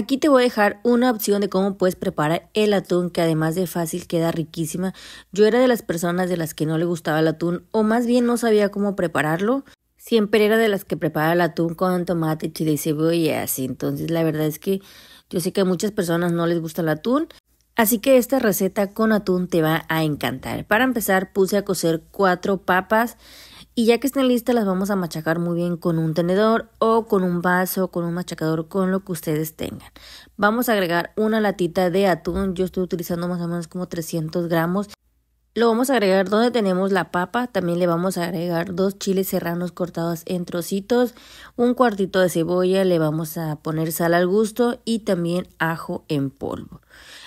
Aquí te voy a dejar una opción de cómo puedes preparar el atún que además de fácil queda riquísima. Yo era de las personas de las que no le gustaba el atún o más bien no sabía cómo prepararlo. Siempre era de las que preparaba el atún con tomate, chile y cebolla así. Entonces la verdad es que yo sé que a muchas personas no les gusta el atún. Así que esta receta con atún te va a encantar. Para empezar puse a cocer cuatro papas. Y ya que estén listas las vamos a machacar muy bien con un tenedor o con un vaso, con un machacador, con lo que ustedes tengan. Vamos a agregar una latita de atún, yo estoy utilizando más o menos como 300 gramos lo vamos a agregar donde tenemos la papa, también le vamos a agregar dos chiles serranos cortados en trocitos, un cuartito de cebolla, le vamos a poner sal al gusto y también ajo en polvo.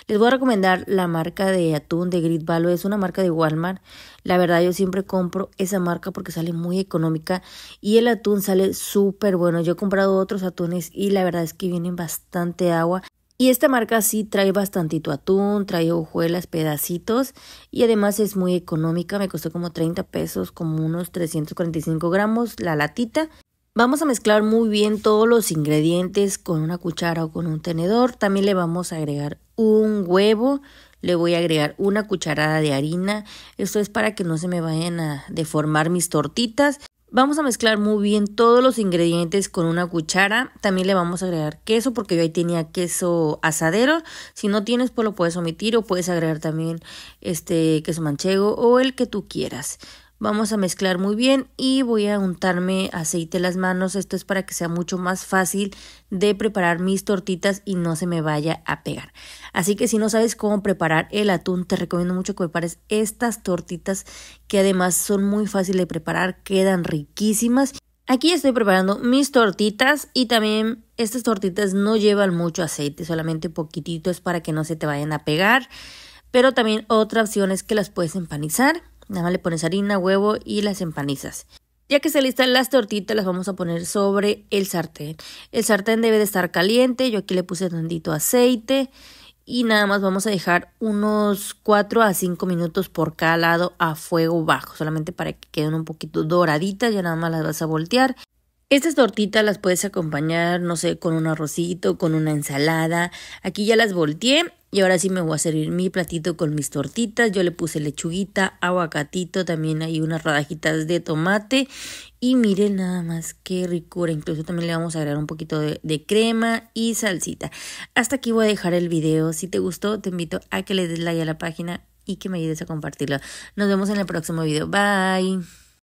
Les voy a recomendar la marca de atún de Grit Value, es una marca de Walmart. La verdad yo siempre compro esa marca porque sale muy económica y el atún sale súper bueno. Yo he comprado otros atunes y la verdad es que vienen bastante agua. Y esta marca sí trae bastantito atún, trae hojuelas, pedacitos y además es muy económica, me costó como 30 pesos, como unos 345 gramos la latita. Vamos a mezclar muy bien todos los ingredientes con una cuchara o con un tenedor. También le vamos a agregar un huevo, le voy a agregar una cucharada de harina. Esto es para que no se me vayan a deformar mis tortitas. Vamos a mezclar muy bien todos los ingredientes con una cuchara. También le vamos a agregar queso porque yo ahí tenía queso asadero. Si no tienes, pues lo puedes omitir o puedes agregar también este queso manchego o el que tú quieras. Vamos a mezclar muy bien y voy a untarme aceite en las manos. Esto es para que sea mucho más fácil de preparar mis tortitas y no se me vaya a pegar. Así que si no sabes cómo preparar el atún, te recomiendo mucho que prepares estas tortitas que además son muy fáciles de preparar, quedan riquísimas. Aquí estoy preparando mis tortitas y también estas tortitas no llevan mucho aceite, solamente poquitito es para que no se te vayan a pegar. Pero también otra opción es que las puedes empanizar Nada más le pones harina, huevo y las empanizas. Ya que se listan las tortitas, las vamos a poner sobre el sartén. El sartén debe de estar caliente. Yo aquí le puse tantito aceite. Y nada más vamos a dejar unos 4 a 5 minutos por cada lado a fuego bajo. Solamente para que queden un poquito doraditas. Ya nada más las vas a voltear. Estas tortitas las puedes acompañar, no sé, con un arrocito, con una ensalada. Aquí ya las volteé y ahora sí me voy a servir mi platito con mis tortitas. Yo le puse lechuguita, aguacatito, también hay unas rodajitas de tomate. Y miren nada más qué ricura. Incluso también le vamos a agregar un poquito de, de, crema y salsita. Hasta aquí voy a dejar el video. Si te gustó, te invito a que le des like a la página y que me ayudes a compartirlo. Nos vemos en el próximo video. Bye.